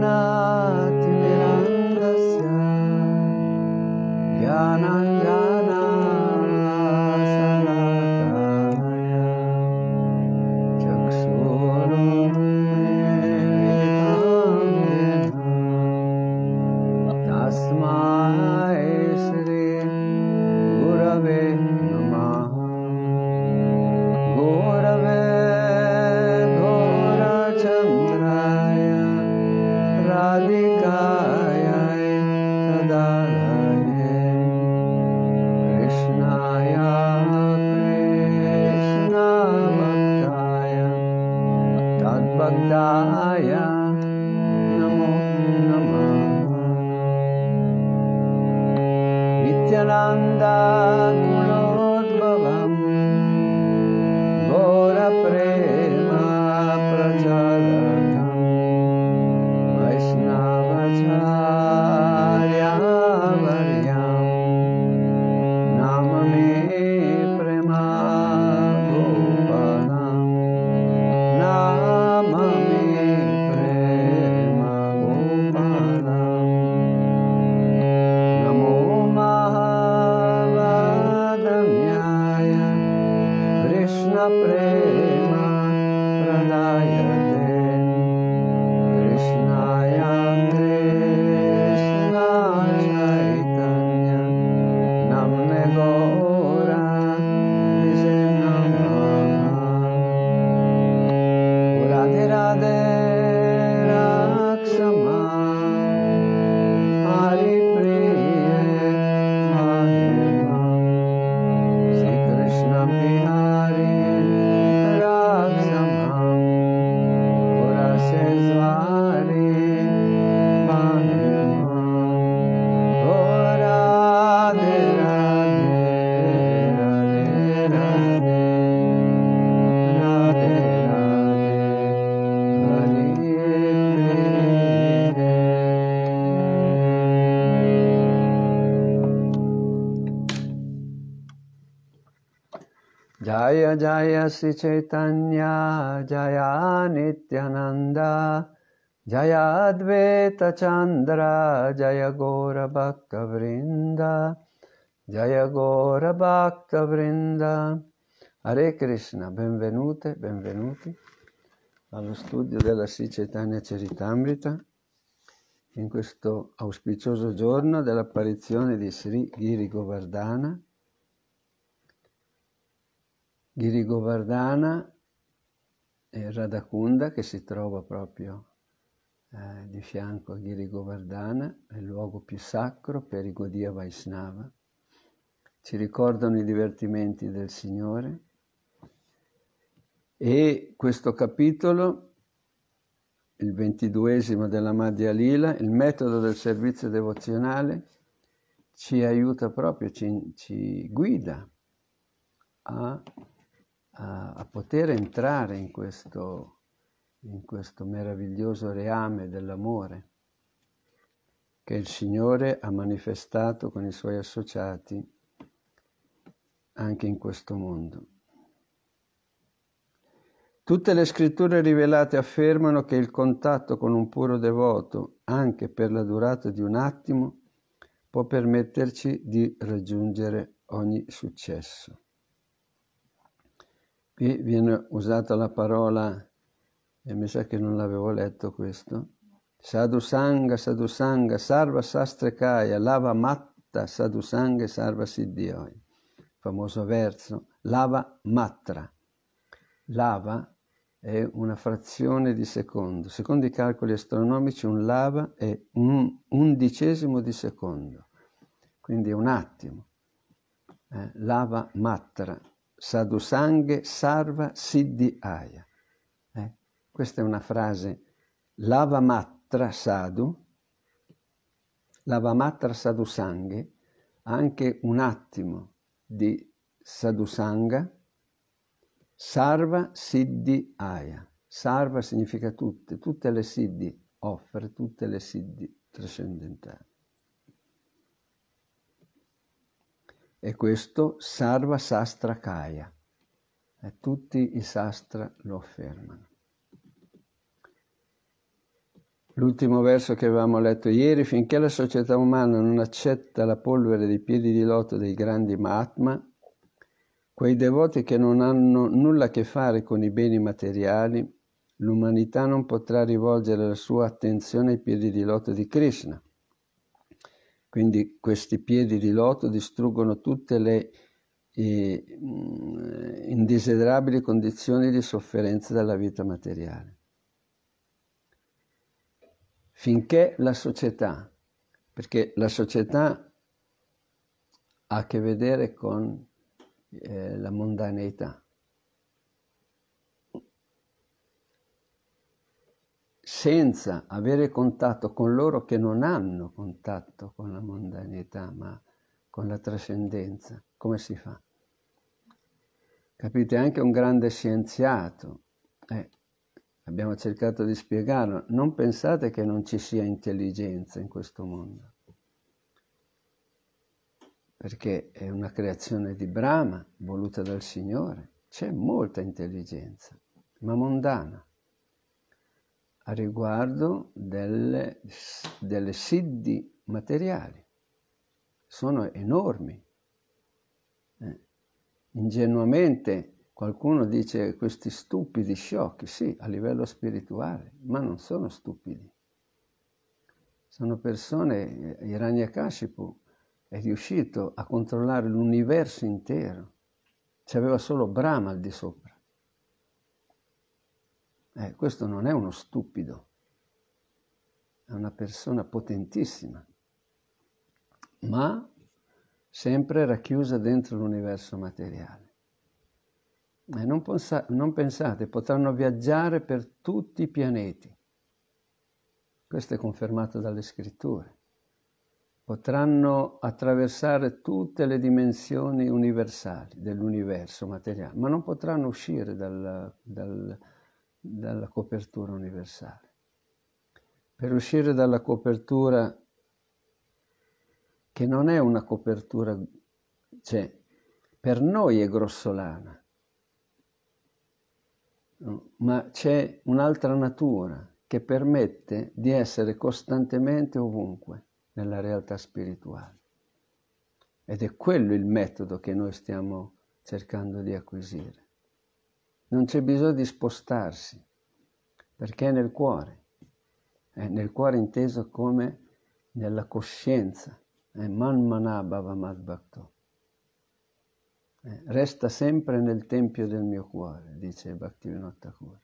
sana Jaya Sri Chaitanya Jaya Nityananda Jaya Advaita Chandra Jaya Gora Bhakta Vrinda Jaya Gora Bhakta Vrinda Hare Krishna, benvenute, benvenuti allo studio della Sri Chaitanya Charitamrita in questo auspicioso giorno dell'apparizione di Sri Giri Govardhana di Rigovardhana e Radhakunda che si trova proprio eh, di fianco a Giri Govardhana, il luogo più sacro per i Godia Vaishnava. Ci ricordano i divertimenti del Signore e questo capitolo, il ventiduesimo della Madhya Lila, il metodo del servizio devozionale, ci aiuta proprio, ci, ci guida a a, a poter entrare in questo, in questo meraviglioso reame dell'amore che il Signore ha manifestato con i suoi associati anche in questo mondo. Tutte le scritture rivelate affermano che il contatto con un puro devoto, anche per la durata di un attimo, può permetterci di raggiungere ogni successo. Qui viene usata la parola, e mi sa che non l'avevo letto questo, sadhusanga, sadhusanga, sarva sastrekaya, lava matta, sadhusanga e sarva siddhyoy. Famoso verso, lava matra. Lava è una frazione di secondo. Secondo i calcoli astronomici un lava è un undicesimo di secondo, quindi è un attimo. Eh, lava matra, sadhusanghe sarva siddhiaya. Eh? Questa è una frase Lava Matra sadhu, Lava lavamatra sadhusanghe, anche un attimo di sadhusanga, sarva siddhiaya. Sarva significa tutte, tutte le siddhi offre, tutte le siddhi trascendentali. e questo Sarva Sastra Kaya. E tutti i sastra lo affermano. L'ultimo verso che avevamo letto ieri, finché la società umana non accetta la polvere dei piedi di loto dei grandi Mahatma, quei devoti che non hanno nulla a che fare con i beni materiali, l'umanità non potrà rivolgere la sua attenzione ai piedi di loto di Krishna quindi questi piedi di loto distruggono tutte le eh, indesiderabili condizioni di sofferenza della vita materiale. Finché la società, perché la società ha a che vedere con eh, la mondaneità, senza avere contatto con loro che non hanno contatto con la mondanità, ma con la trascendenza. Come si fa? Capite, anche un grande scienziato, eh, abbiamo cercato di spiegarlo, non pensate che non ci sia intelligenza in questo mondo, perché è una creazione di Brahma, voluta dal Signore, c'è molta intelligenza, ma mondana a riguardo delle, delle siddhi materiali. Sono enormi. Eh. Ingenuamente qualcuno dice questi stupidi sciocchi, sì, a livello spirituale, ma non sono stupidi. Sono persone, eh, Hiranyakashipu è riuscito a controllare l'universo intero, c'aveva solo Brahma al di sopra eh, questo non è uno stupido, è una persona potentissima, ma sempre racchiusa dentro l'universo materiale. Eh, non, pensa- non pensate, potranno viaggiare per tutti i pianeti. Questo è confermato dalle scritture. Potranno attraversare tutte le dimensioni universali dell'universo materiale, ma non potranno uscire dal, dal dalla copertura universale. Per uscire dalla copertura che non è una copertura, cioè per noi è grossolana, ma c'è un'altra natura che permette di essere costantemente ovunque nella realtà spirituale. Ed è quello il metodo che noi stiamo cercando di acquisire non c'è bisogno di spostarsi, perché è nel cuore, è nel cuore inteso come nella coscienza, è manmanabhava madbhakto. Eh, resta sempre nel tempio del mio cuore, dice Bhaktivinoda Thakur.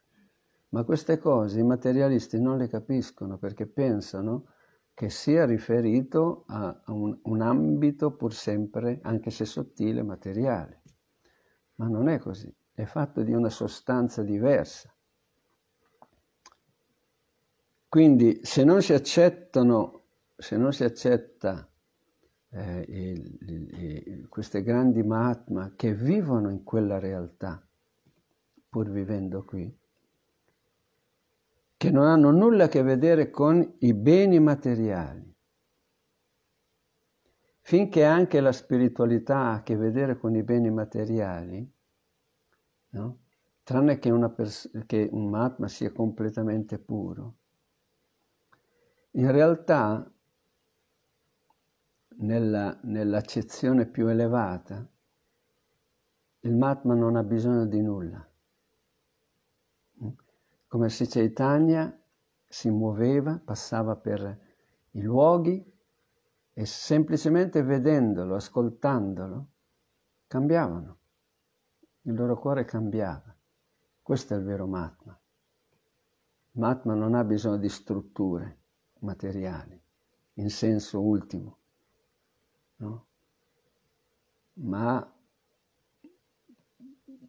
Ma queste cose i materialisti non le capiscono perché pensano che sia riferito a un, un ambito pur sempre, anche se sottile, materiale. Ma non è così è fatto di una sostanza diversa. Quindi se non si accettano, se non si accetta eh, il, il, queste grandi Mahatma che vivono in quella realtà, pur vivendo qui, che non hanno nulla a che vedere con i beni materiali, finché anche la spiritualità ha a che vedere con i beni materiali, no? tranne che, pers- che un Matma sia completamente puro. In realtà, nella, nell'accezione più elevata, il Matma non ha bisogno di nulla. Come se Chaitanya si muoveva, passava per i luoghi e semplicemente vedendolo, ascoltandolo, cambiavano il loro cuore cambiava. Questo è il vero Matma. Matma non ha bisogno di strutture materiali, in senso ultimo, no? ma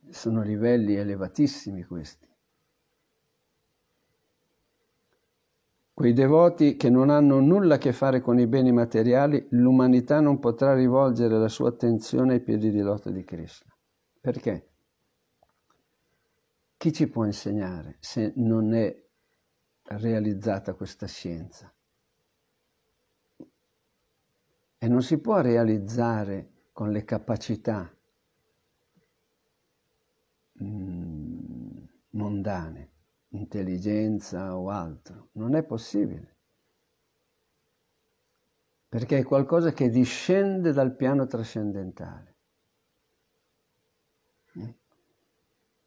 sono livelli elevatissimi questi. Quei devoti che non hanno nulla a che fare con i beni materiali, l'umanità non potrà rivolgere la sua attenzione ai piedi di lotta di Krishna. Perché? Chi ci può insegnare se non è realizzata questa scienza? E non si può realizzare con le capacità mm, mondane, intelligenza o altro. Non è possibile. Perché è qualcosa che discende dal piano trascendentale.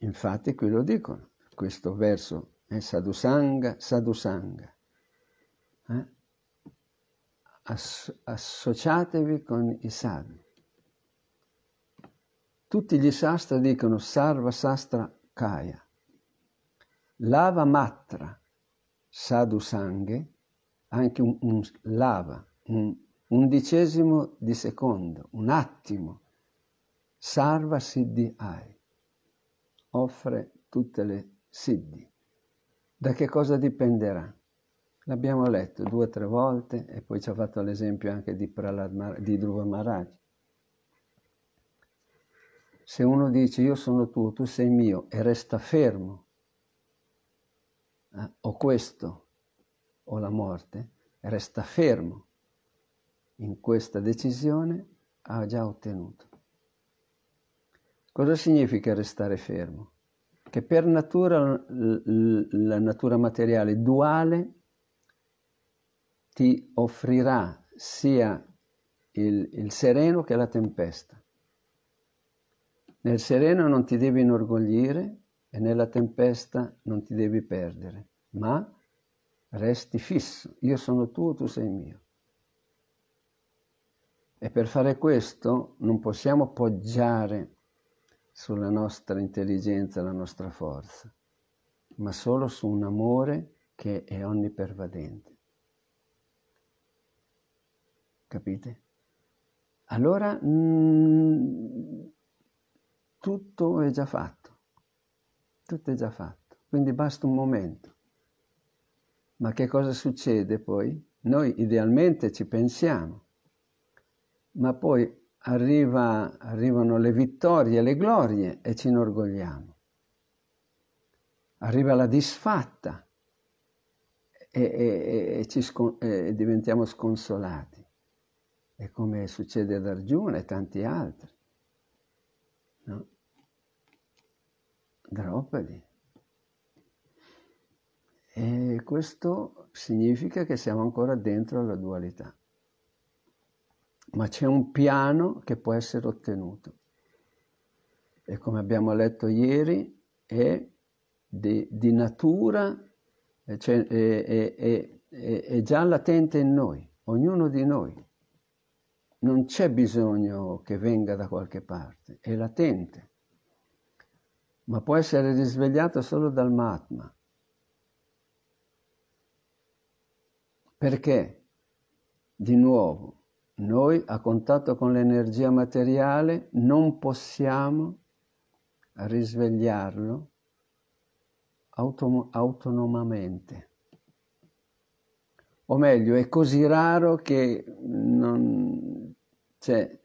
Infatti qui lo dicono, questo verso è eh, sadhusanga, sadhusanga. Eh? As- associatevi con i savi. Tutti gli sastra dicono sarva sastra kaya. Lava matra, sanghe, anche un, un lava, un undicesimo di secondo, un attimo, sarva siddhi hai offre tutte le siddhi. Da che cosa dipenderà? L'abbiamo letto due o tre volte e poi ci ha fatto l'esempio anche di, Mar- di Dhruva Maharaj. Se uno dice io sono tuo, tu sei mio e resta fermo, eh, o questo o la morte, resta fermo in questa decisione, ha già ottenuto. Cosa significa restare fermo? Che per natura la natura materiale duale ti offrirà sia il, il sereno che la tempesta. Nel sereno non ti devi inorgoglire e nella tempesta non ti devi perdere, ma resti fisso, io sono tuo, tu sei mio. E per fare questo non possiamo poggiare sulla nostra intelligenza, la nostra forza, ma solo su un amore che è onnipervadente. Capite? Allora mh, mm, tutto è già fatto, tutto è già fatto, quindi basta un momento. Ma che cosa succede poi? Noi idealmente ci pensiamo, ma poi arriva, arrivano le vittorie, le glorie e ci inorgogliamo. Arriva la disfatta e, e, e, scon- e diventiamo sconsolati. E come succede ad Arjuna e tanti altri. No? Draupadi. E questo significa che siamo ancora dentro alla dualità ma c'è un piano che può essere ottenuto. E come abbiamo letto ieri, è di, di natura, cioè, è, è, è, è già latente in noi, ognuno di noi. Non c'è bisogno che venga da qualche parte, è latente ma può essere risvegliato solo dal Mahatma. Perché? Di nuovo, noi a contatto con l'energia materiale non possiamo risvegliarlo autom- autonomamente. O meglio, è così raro che non, cioè,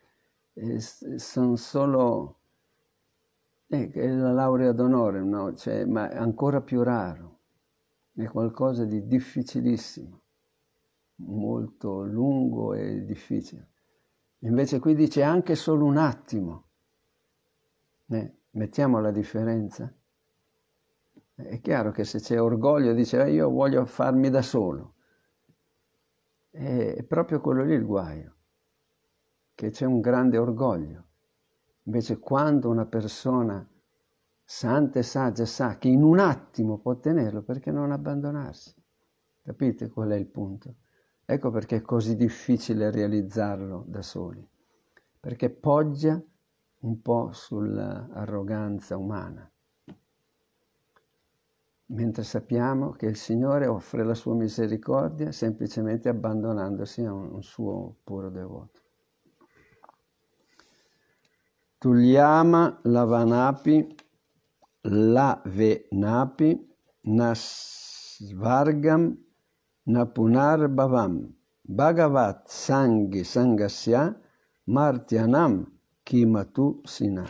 sono solo... Eh, è la laurea d'onore, no? cioè, ma è ancora più raro, è qualcosa di difficilissimo molto lungo e difficile. Invece qui dice anche solo un attimo. Eh, mettiamo la differenza. È chiaro che se c'è orgoglio dice eh, io voglio farmi da solo. È proprio quello lì il guaio, che c'è un grande orgoglio. Invece quando una persona santa e saggia sa che in un attimo può ottenerlo, perché non abbandonarsi? Capite qual è il punto? Ecco perché è così difficile realizzarlo da soli, perché poggia un po' sull'arroganza umana, mentre sappiamo che il Signore offre la sua misericordia semplicemente abbandonandosi a un, suo puro devoto. Tugliama Lavanapi, Lavenapi, Nasvargam Napunar Bhavam Bhagavat Sanghi Sangasya Martyanam Kimatu Sina.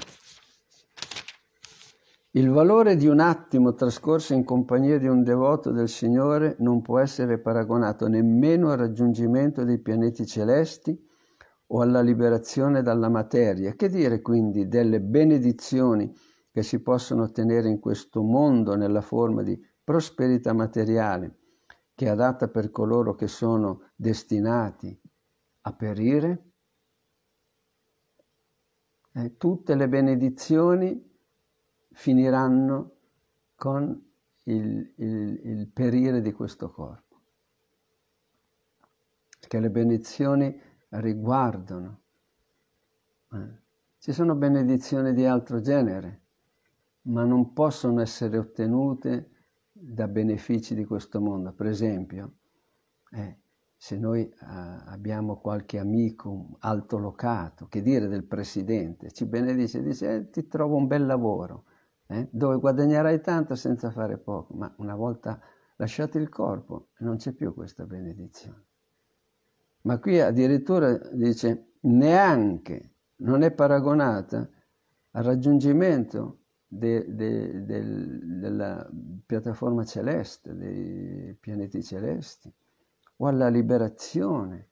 Il valore di un attimo trascorso in compagnia di un devoto del Signore non può essere paragonato nemmeno al raggiungimento dei pianeti celesti o alla liberazione dalla materia. Che dire quindi delle benedizioni che si possono ottenere in questo mondo nella forma di prosperità materiale, che è adatta per coloro che sono destinati a perire, eh, tutte le benedizioni finiranno con il, il, il perire di questo corpo. Perché le benedizioni riguardano. Eh. Ci sono benedizioni di altro genere, ma non possono essere ottenute da benefici di questo mondo. Per esempio, eh, se noi eh, abbiamo qualche amico locato, che dire del presidente, ci benedice e dice eh, ti trovo un bel lavoro, eh, dove guadagnerai tanto senza fare poco, ma una volta lasciato il corpo non c'è più questa benedizione. Ma qui addirittura dice neanche non è paragonata al raggiungimento de, de, del, della piattaforma celeste, dei pianeti celesti, o alla liberazione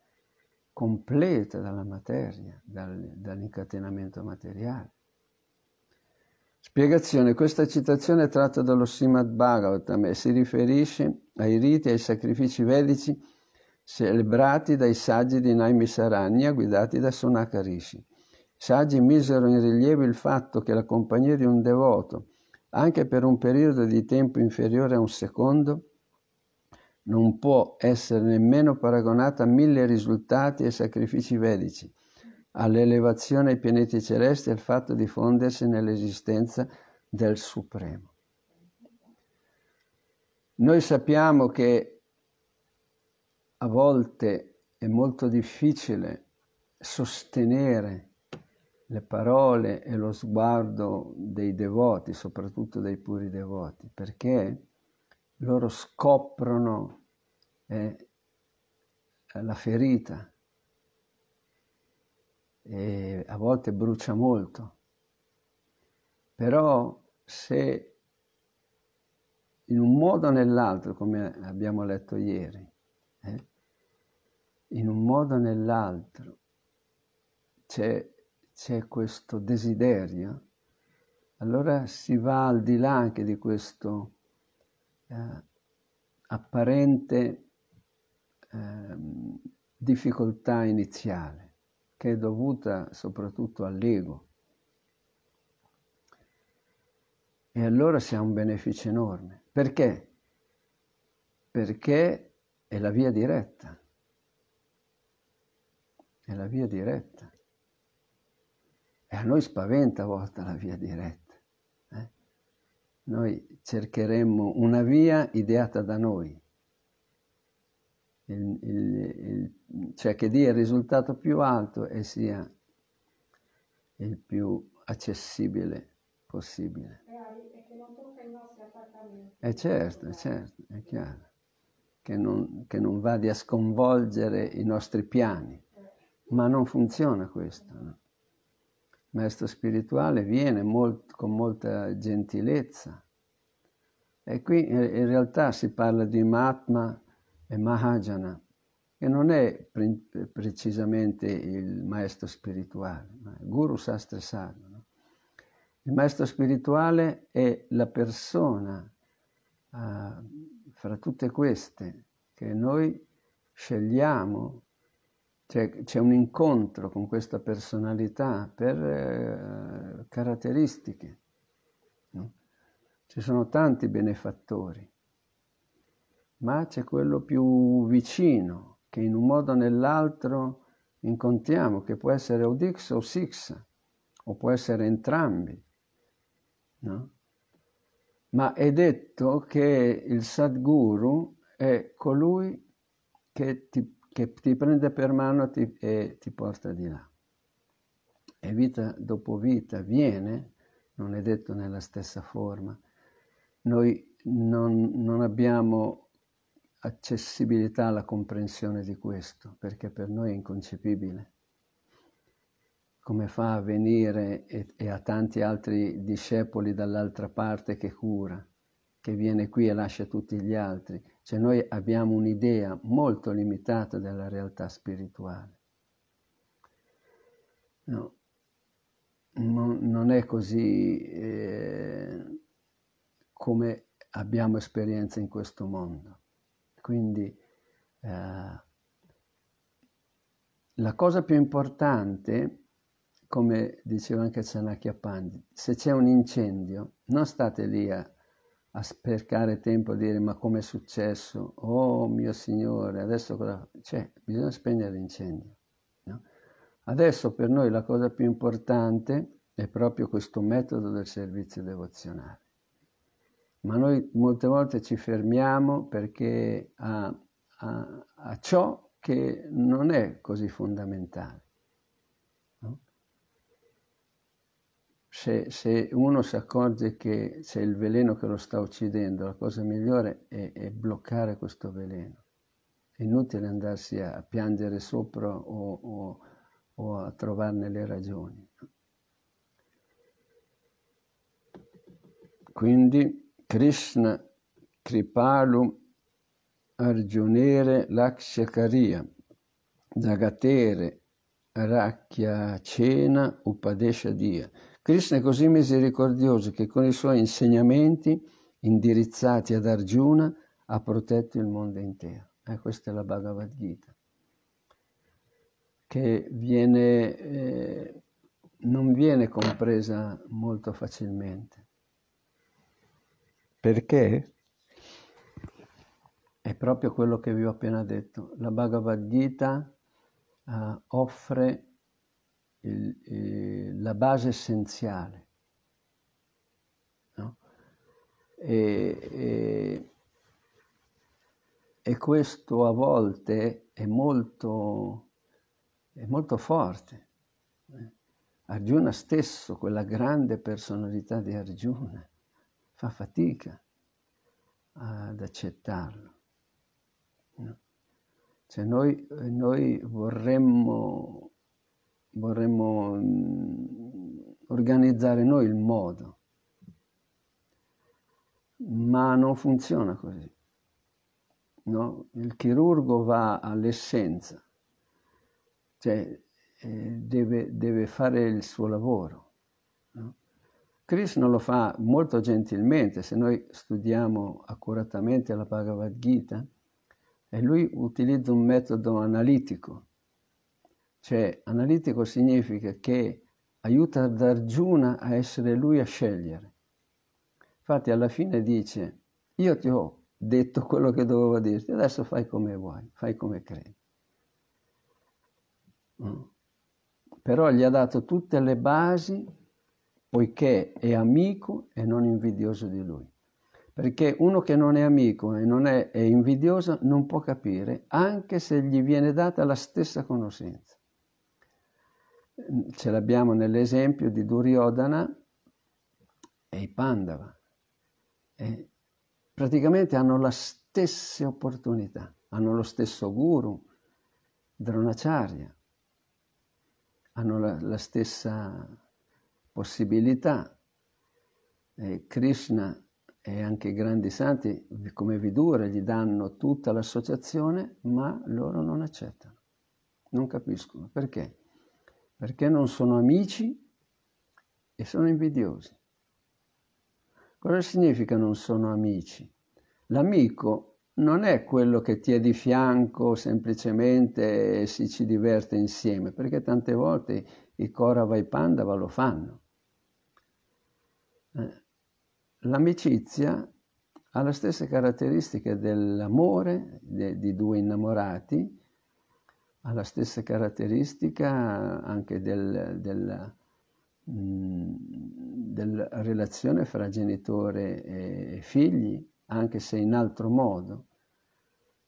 completa dalla materia, dal, dall'incatenamento materiale. Spiegazione. Questa citazione è tratta dallo Simad Bhagavatam e si riferisce ai riti e ai sacrifici vedici celebrati dai saggi di Naimisaranya guidati da Sonaka Rishi saggi misero in rilievo il fatto che la compagnia di un devoto, anche per un periodo di tempo inferiore a un secondo, non può essere nemmeno paragonata a mille risultati e sacrifici vedici, all'elevazione ai pianeti celesti e al fatto di fondersi nell'esistenza del Supremo. Noi sappiamo che a volte è molto difficile sostenere le parole e lo sguardo dei devoti, soprattutto dei puri devoti, perché loro scoprono eh, la ferita e a volte brucia molto, però se in un modo o nell'altro, come abbiamo letto ieri, eh, in un modo o nell'altro c'è c'è questo desiderio, allora si va al di là anche di questo eh, apparente eh, difficoltà iniziale, che è dovuta soprattutto all'ego. E allora si ha un beneficio enorme. Perché? Perché è la via diretta. È la via diretta. E a noi spaventa a volte la via diretta. Eh? Noi cercheremmo una via ideata da noi, il, il, il, cioè che dia il risultato più alto e sia il più accessibile possibile. E che non tocca i nostri appartamenti. È eh, certo, è certo, è chiaro. Che non, che non vadi a sconvolgere i nostri piani. Eh. Ma non funziona questo. No? maestro spirituale viene molt, con molta gentilezza. E qui eh, in realtà si parla di Mahatma e Mahajana, che non è pre- precisamente il maestro spirituale, ma il Guru Sastra Sadhu. No? Il maestro spirituale è la persona uh, fra tutte queste che noi scegliamo cioè, c'è un incontro con questa personalità per eh, caratteristiche. No? Ci sono tanti benefattori, ma c'è quello più vicino che in un modo o nell'altro incontriamo, che può essere Odix o Six, o può essere entrambi. No? Ma è detto che il Sadguru è colui che ti che ti prende per mano ti, e ti porta di là. E vita dopo vita viene, non è detto nella stessa forma. Noi non, non abbiamo accessibilità alla comprensione di questo, perché per noi è inconcepibile. Come fa a venire e, e a tanti altri discepoli dall'altra parte che cura, che viene qui e lascia tutti gli altri cioè noi abbiamo un'idea molto limitata della realtà spirituale. No, non è così eh, come abbiamo esperienza in questo mondo. Quindi eh, la cosa più importante, come diceva anche Chanakya Pandit, se c'è un incendio, non state lì a a sprecare tempo a dire ma com'è successo? Oh mio Signore, adesso cosa... Cioè, bisogna spegnere l'incendio. No? Adesso per noi la cosa più importante è proprio questo metodo del servizio devozionale. Ma noi molte volte ci fermiamo perché a, a, a ciò che non è così fondamentale. se, se, uno si accorge che c'è il veleno che lo sta uccidendo, la cosa migliore è, è bloccare questo veleno. È inutile andarsi a, piangere sopra o, o, o a trovarne le ragioni. Quindi Krishna Kripalu Arjunere Dagatere Lakshakaria Jagatere Rakyacena Upadeshadia. Krishna è così misericordioso che con i suoi insegnamenti indirizzati ad Arjuna ha protetto il mondo intero. Eh, questa è la Bhagavad Gita, che viene, eh, non viene compresa molto facilmente. Perché? È proprio quello che vi ho appena detto. La Bhagavad Gita eh, offre il, eh, la base essenziale. No? E, e, e, questo a volte è molto, è molto forte. Eh. Arjuna stesso, quella grande personalità di Arjuna, fa fatica ad accettarlo. No? Cioè noi, noi vorremmo vorremmo mm, organizzare noi il modo, ma non funziona così. No? Il chirurgo va all'essenza, cioè eh, deve, deve, fare il suo lavoro. No? Krishna lo fa molto gentilmente, se noi studiamo accuratamente la Bhagavad Gita, e lui utilizza un metodo analitico cioè, analitico significa che aiuta Darjuna a essere lui a scegliere. Infatti alla fine dice, io ti ho detto quello che dovevo dirti, adesso fai come vuoi, fai come credi. Mm. Però gli ha dato tutte le basi poiché è amico e non invidioso di lui. Perché uno che non è amico e non è, è invidioso non può capire, anche se gli viene data la stessa conoscenza. Ehm, ce l'abbiamo nell'esempio di Duryodhana e i Pandava. E praticamente hanno le stesse opportunità, hanno lo stesso guru, Dronacharya, hanno la, la stessa possibilità. E Krishna e anche i grandi santi, come Vidura, gli danno tutta l'associazione, ma loro non accettano, non capiscono perché perché non sono amici e sono invidiosi. Cosa significa non sono amici? L'amico non è quello che ti è di fianco semplicemente e si ci diverte insieme, perché tante volte i Korava e Pandava lo fanno. Eh, l'amicizia ha le stesse caratteristiche dell'amore de, di due innamorati, ha la stessa caratteristica anche del, del, mh, mm, della relazione fra genitore e figli, anche se in altro modo.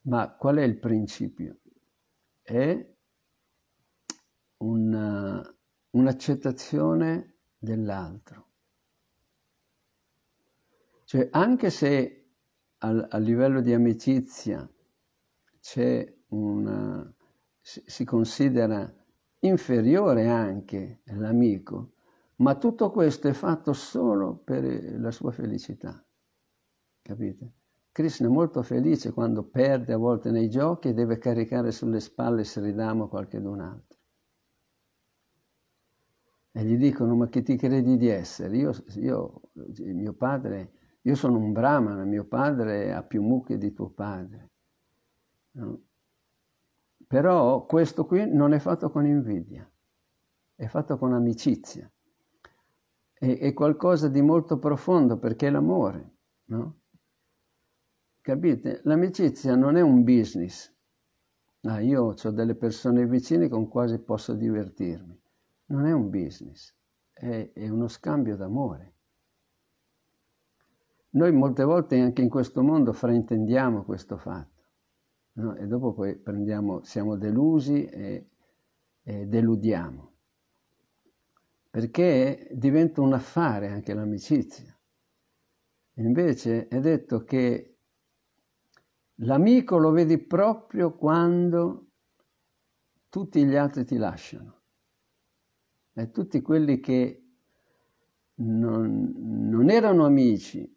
Ma qual è il principio? È una, un'accettazione dell'altro. Cioè, anche se a, a livello di amicizia c'è una, si considera inferiore anche l'amico, ma tutto questo è fatto solo per la sua felicità. Capite? Krishna è molto felice quando perde a volte nei giochi e deve caricare sulle spalle Sridama qualche d'un altro. E gli dicono, ma chi ti credi di essere? Io, io mio padre, io sono un brahmana, mio padre ha più mucche di tuo padre. No? Però questo qui non è fatto con invidia, è fatto con amicizia. È, è qualcosa di molto profondo perché è l'amore, no? Capite? L'amicizia non è un business. Ah, io ho delle persone vicine con quasi posso divertirmi. Non è un business, è, è uno scambio d'amore. Noi molte volte anche in questo mondo fraintendiamo questo fatto no? e dopo poi prendiamo, siamo delusi e, e deludiamo. Perché diventa un affare anche l'amicizia. Invece è detto che l'amico lo vedi proprio quando tutti gli altri ti lasciano. E tutti quelli che non, non erano amici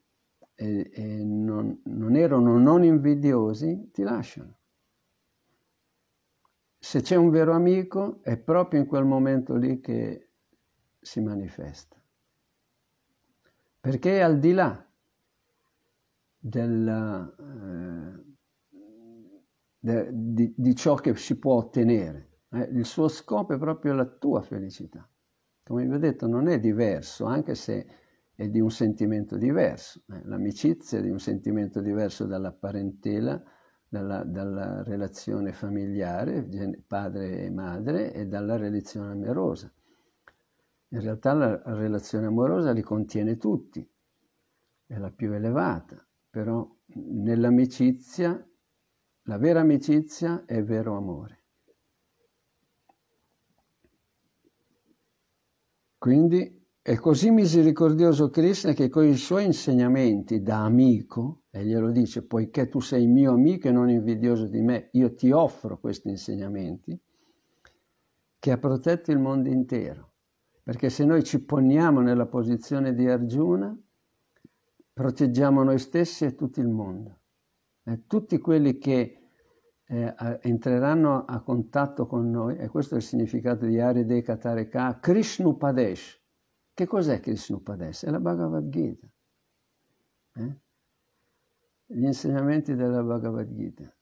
e, e non, non erano non invidiosi, ti lasciano. Se c'è un vero amico, è proprio in quel momento lì che si manifesta. Perché è al di là della, eh, de, di, di, ciò che si può ottenere. Eh, il suo scopo è proprio la tua felicità. Come vi ho detto, non è diverso, anche se è di un sentimento diverso, eh, l'amicizia è di un sentimento diverso dalla parentela, dalla, dalla relazione familiare, padre e madre, e dalla relazione amorosa. In realtà la relazione amorosa li contiene tutti, è la più elevata, però nell'amicizia, la vera amicizia è vero amore. Quindi è così misericordioso Krishna che con i suoi insegnamenti da amico, e glielo dice, poiché tu sei mio amico e non invidioso di me, io ti offro questi insegnamenti, che ha protetto il mondo intero. Perché se noi ci poniamo nella posizione di Arjuna, proteggiamo noi stessi e tutto il mondo. Eh, tutti quelli che eh, entreranno a contatto con noi, e questo è il significato di Arideka Tareka, Krishnupadesh, che cos'è Krishna Upadesh? È la Bhagavad Gita. Eh? Gli insegnamenti della Bhagavad Gita.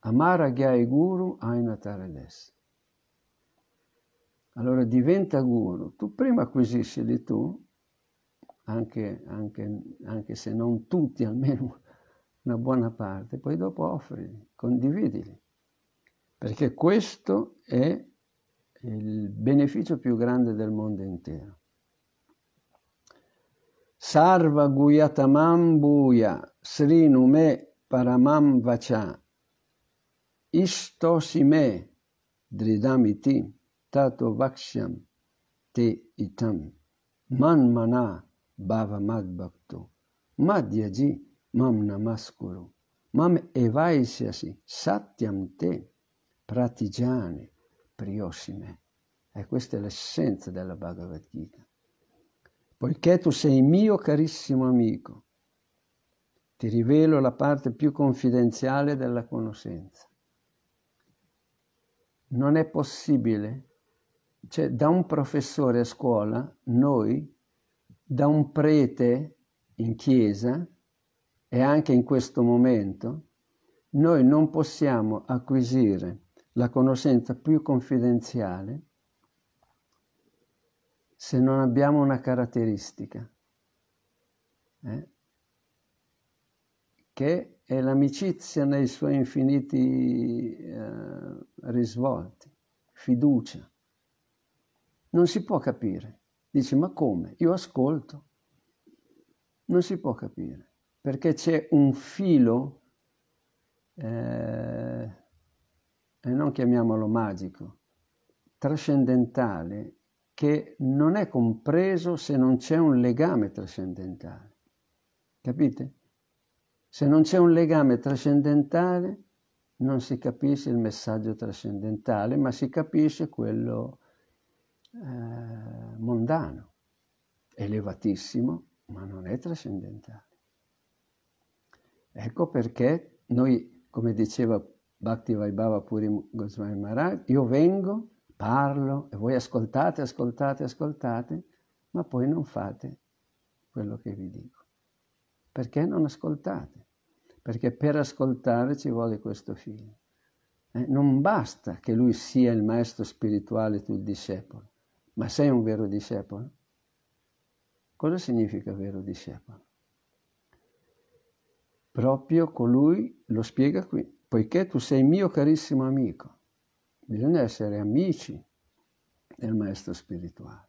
Amara Gyai Guru Ainataradesh. Allora diventa guru. Tu prima acquisisci di tu, anche, anche, anche se non tutti, almeno una buona parte, poi dopo offrili, condividili. Perché questo è il beneficio più grande del mondo intero. Sarva Guyatamam Buya Sri Paramam Vacha Istosime Dridamiti Tato Vaksyam Te Itam Manmana Mana Bhava Mad Bhakto Madhyaji Mam Namaskuru Mam Evaisyasi Satyam Te Pratigiane Priosime. E questa è l'essenza della Bhagavad Gita. Poiché tu sei mio carissimo amico, ti rivelo la parte più confidenziale della conoscenza. Non è possibile, cioè da un professore a scuola, noi, da un prete in chiesa e anche in questo momento, noi non possiamo acquisire la conoscenza più confidenziale se non abbiamo una caratteristica, eh? che è l'amicizia nei suoi infiniti eh, risvolti, fiducia. Non si può capire. Dici, ma come? Io ascolto. Non si può capire, perché c'è un filo, eh, e non chiamiamolo magico, trascendentale che non è compreso se non c'è un legame trascendentale. Capite? Se non c'è un legame trascendentale non si capisce il messaggio trascendentale, ma si capisce quello eh, mondano, elevatissimo, ma non è trascendentale. Ecco perché noi, come diceva Bhakti Vaibhava Purim Goswami Maharaj, io vengo parlo e voi ascoltate, ascoltate, ascoltate, ma poi non fate quello che vi dico. Perché non ascoltate? Perché per ascoltare ci vuole questo figlio. Eh, non basta che lui sia il maestro spirituale, tu il discepolo, ma sei un vero discepolo? Cosa significa vero discepolo? Proprio colui lo spiega qui, poiché tu sei mio carissimo amico, Bisogna essere amici del maestro spirituale.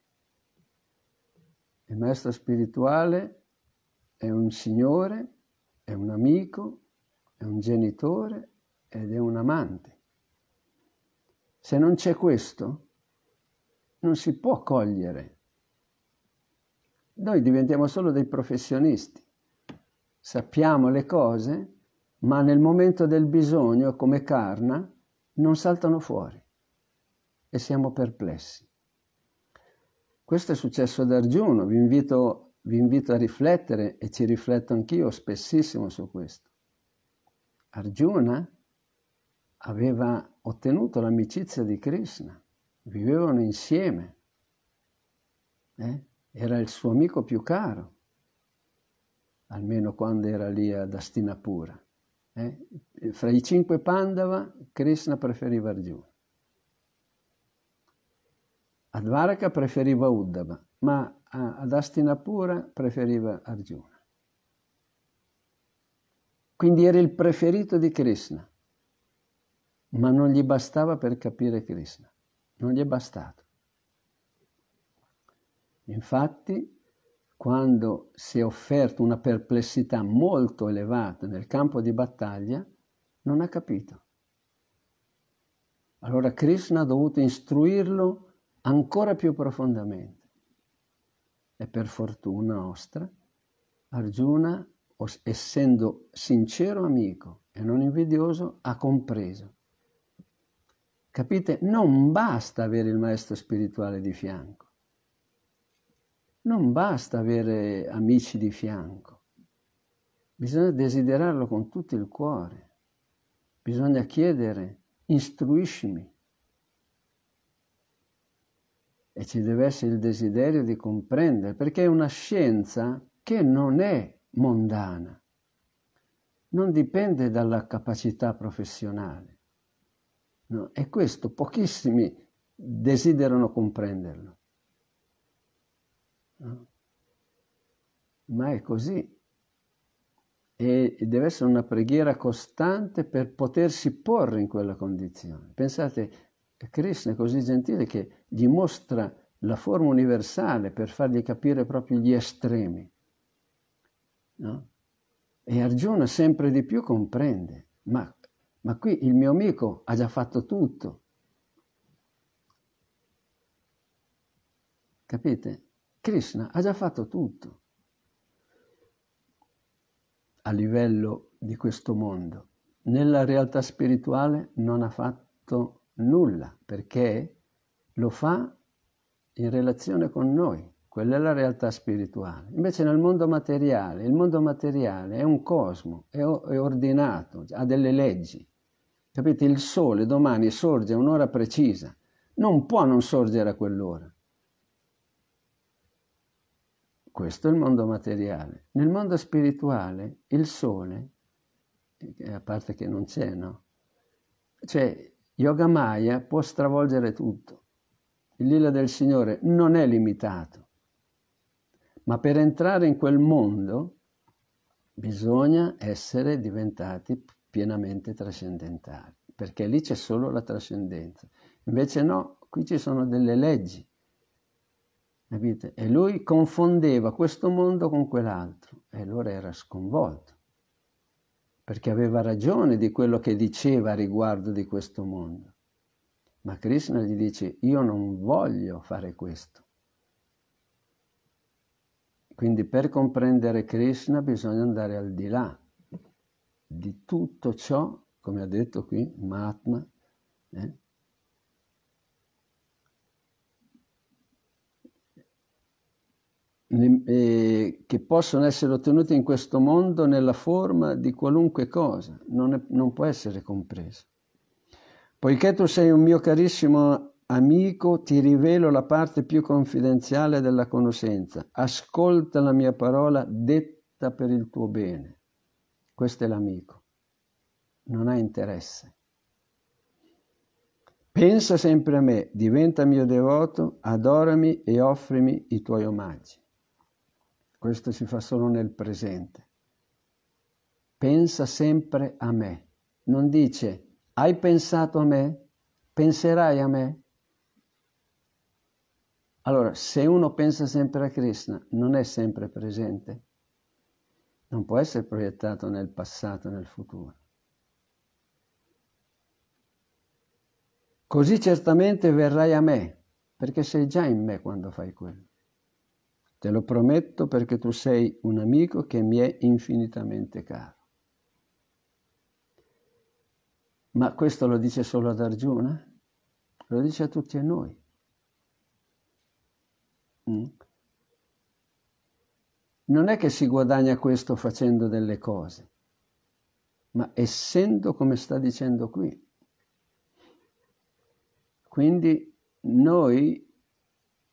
Il maestro spirituale è un signore, è un amico, è un genitore ed è un amante. Se non c'è questo, non si può cogliere. Noi diventiamo solo dei professionisti, sappiamo le cose, ma nel momento del bisogno, come carna, non saltano fuori e siamo perplessi. Questo è successo ad Arjuna, vi invito, vi invito a riflettere e ci rifletto anch'io spessissimo su questo. Arjuna aveva ottenuto l'amicizia di Krishna, vivevano insieme, eh? era il suo amico più caro, almeno quando era lì ad Astinapura. Eh, fra i cinque Pandava, Krishna preferiva Arjuna. A preferiva Uddhava, ma eh, ad Astinapura preferiva Arjuna. Quindi era il preferito di Krishna, ma non gli bastava per capire Krishna, non gli è bastato. Infatti quando si è offerto una perplessità molto elevata nel campo di battaglia, non ha capito. Allora Krishna ha dovuto istruirlo ancora più profondamente. E per fortuna nostra, Arjuna, essendo sincero amico e non invidioso, ha compreso. Capite? Non basta avere il maestro spirituale di fianco non basta avere amici di fianco, bisogna desiderarlo con tutto il cuore, bisogna chiedere, istruiscimi. E ci deve essere il desiderio di comprendere, perché è una scienza che non è mondana, non dipende dalla capacità professionale. No? E questo pochissimi desiderano comprenderlo. Mm. Ma è così. E deve essere una preghiera costante per potersi porre in quella condizione. Pensate, Krishna è così gentile che gli mostra la forma universale per fargli capire proprio gli estremi. No? E Arjuna sempre di più comprende, ma, ma qui il mio amico ha già fatto tutto. Capite? Krishna ha già fatto tutto a livello di questo mondo. Nella realtà spirituale non ha fatto nulla perché lo fa in relazione con noi. Quella è la realtà spirituale. Invece nel mondo materiale, il mondo materiale è un cosmo, è, ordinato, ha delle leggi. Capite, il sole domani sorge a un'ora precisa, non può non sorgere a quell'ora. Questo è il mondo materiale. Nel mondo spirituale il sole, eh, a parte che non c'è, no? Cioè, Yoga Maya può stravolgere tutto. Il lila del Signore non è limitato. Ma per entrare in quel mondo bisogna essere diventati pienamente trascendentali, perché lì c'è solo la trascendenza. Invece no, qui ci sono delle leggi Capite? E lui confondeva questo mondo con quell'altro e allora era sconvolto, perché aveva ragione di quello che diceva riguardo di questo mondo. Ma Krishna gli dice, io non voglio fare questo. Quindi per comprendere Krishna bisogna andare al di là di tutto ciò, come ha detto qui Mahatma, eh? Eh, che possono essere ottenute in questo mondo nella forma di qualunque cosa, non, è, non può essere compresa. Poiché tu sei un mio carissimo amico, ti rivelo la parte più confidenziale della conoscenza. Ascolta la mia parola detta per il tuo bene. Questo è l'amico. Non ha interesse. Pensa sempre a me, diventa mio devoto, adorami e offrimi i tuoi omaggi questo si fa solo nel presente. Pensa sempre a me, non dice hai pensato a me, penserai a me. Allora, se uno pensa sempre a Krishna, non è sempre presente, non può essere proiettato nel passato nel futuro. Così certamente verrai a me, perché sei già in me quando fai quello. Te lo prometto perché tu sei un amico che mi è infinitamente caro. Ma questo lo dice solo ad Arjuna? Lo dice a tutti e noi. Mm? Non è che si guadagna questo facendo delle cose, ma essendo come sta dicendo qui. Quindi noi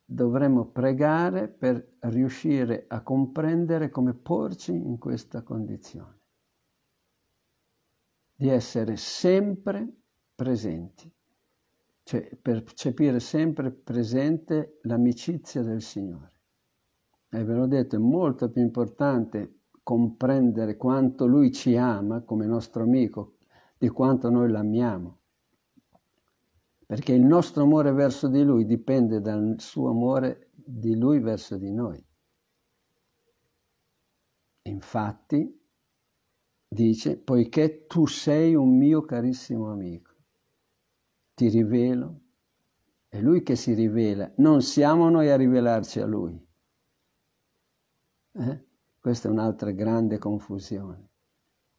dovremmo pregare per riuscire a comprendere come porci in questa condizione, di essere sempre presenti, cioè percepire sempre presente l'amicizia del Signore. E ve l'ho detto, è molto più importante comprendere quanto Lui ci ama come nostro amico di quanto noi l'amiamo perché il nostro amore verso di Lui dipende dal suo amore di Lui verso di noi. Infatti, dice, poiché tu sei un mio carissimo amico, ti rivelo, è Lui che si rivela, non siamo noi a rivelarci a Lui. Eh? Questa è un'altra grande confusione.